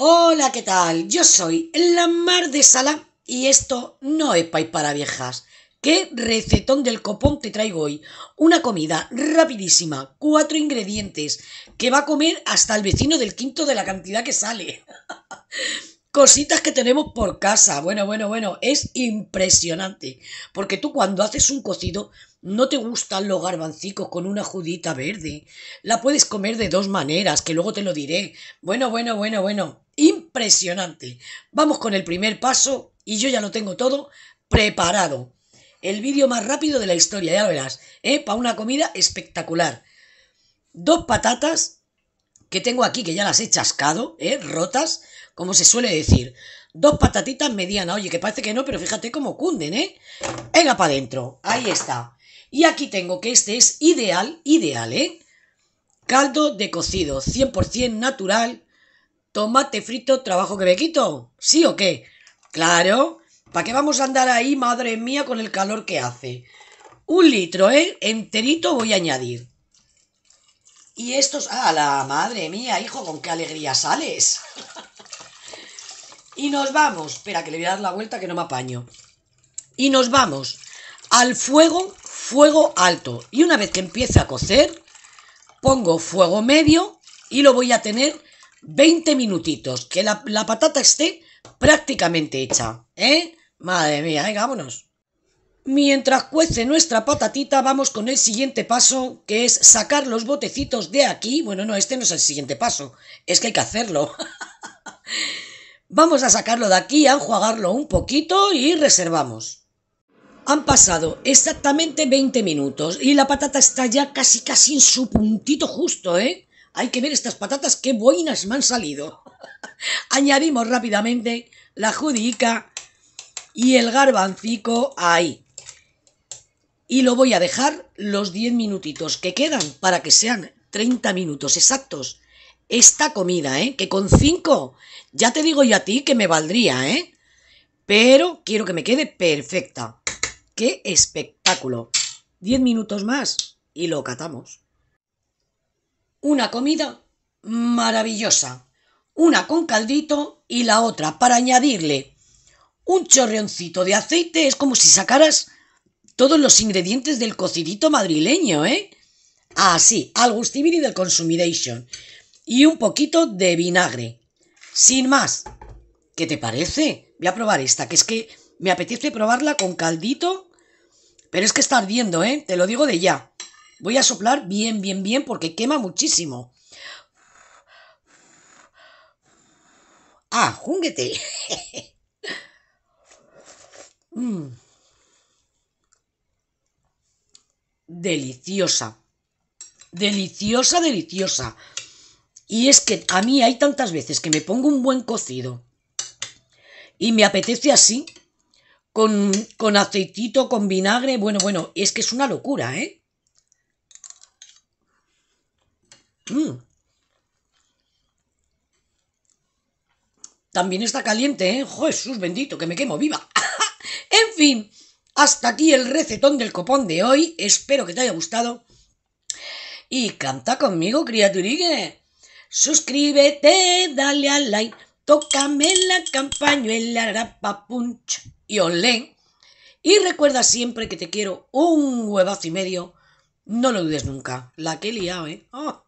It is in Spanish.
Hola, ¿qué tal? Yo soy la Mar de Sala y esto no es país para viejas. ¿Qué recetón del copón te traigo hoy? Una comida rapidísima, cuatro ingredientes, que va a comer hasta el vecino del quinto de la cantidad que sale. Cositas que tenemos por casa. Bueno, bueno, bueno, es impresionante. Porque tú cuando haces un cocido no te gustan los garbancicos con una judita verde. La puedes comer de dos maneras, que luego te lo diré. Bueno, bueno, bueno, bueno. Impresionante. Vamos con el primer paso y yo ya lo tengo todo preparado. El vídeo más rápido de la historia, ya lo verás. ¿eh? Para una comida espectacular. Dos patatas, que tengo aquí, que ya las he chascado, ¿eh? Rotas, como se suele decir. Dos patatitas medianas, oye, que parece que no, pero fíjate cómo cunden, ¿eh? Venga para adentro, ahí está. Y aquí tengo que este es ideal, ideal, ¿eh? Caldo de cocido, 100% natural, tomate frito, trabajo que me quito, ¿sí o qué? Claro, ¿para qué vamos a andar ahí, madre mía, con el calor que hace? Un litro, ¿eh? Enterito voy a añadir. Y estos, ah, la madre mía, hijo, con qué alegría sales. y nos vamos, espera que le voy a dar la vuelta que no me apaño. Y nos vamos al fuego, fuego alto. Y una vez que empiece a cocer, pongo fuego medio y lo voy a tener 20 minutitos, que la, la patata esté prácticamente hecha. ¿Eh? Madre mía, venga, vámonos. Mientras cuece nuestra patatita, vamos con el siguiente paso, que es sacar los botecitos de aquí. Bueno, no, este no es el siguiente paso, es que hay que hacerlo. vamos a sacarlo de aquí, a enjuagarlo un poquito y reservamos. Han pasado exactamente 20 minutos y la patata está ya casi casi en su puntito justo, ¿eh? Hay que ver estas patatas, qué buenas me han salido. Añadimos rápidamente la judica y el garbancico ahí y lo voy a dejar los 10 minutitos que quedan para que sean 30 minutos exactos. Esta comida, ¿eh? Que con 5, ya te digo yo a ti que me valdría, ¿eh? Pero quiero que me quede perfecta. ¡Qué espectáculo! 10 minutos más y lo catamos. Una comida maravillosa. Una con caldito y la otra para añadirle un chorreoncito de aceite. Es como si sacaras todos los ingredientes del cocidito madrileño, ¿eh? Ah, sí, al del Consumidation. Y un poquito de vinagre. Sin más. ¿Qué te parece? Voy a probar esta, que es que me apetece probarla con caldito. Pero es que está ardiendo, ¿eh? Te lo digo de ya. Voy a soplar bien, bien, bien, porque quema muchísimo. Ah, júnguete. Mm. deliciosa. Deliciosa, deliciosa. Y es que a mí hay tantas veces que me pongo un buen cocido y me apetece así, con, con aceitito, con vinagre. Bueno, bueno, es que es una locura, ¿eh? Mm. También está caliente, ¿eh? Jesús bendito, que me quemo viva. en fin, hasta aquí el recetón del copón de hoy. Espero que te haya gustado. Y canta conmigo, criaturigue. Suscríbete, dale al like, tócame la campañuela, rapa punch y olé. Y recuerda siempre que te quiero un huevazo y medio. No lo dudes nunca. La que he liado, ¿eh? ¡Oh!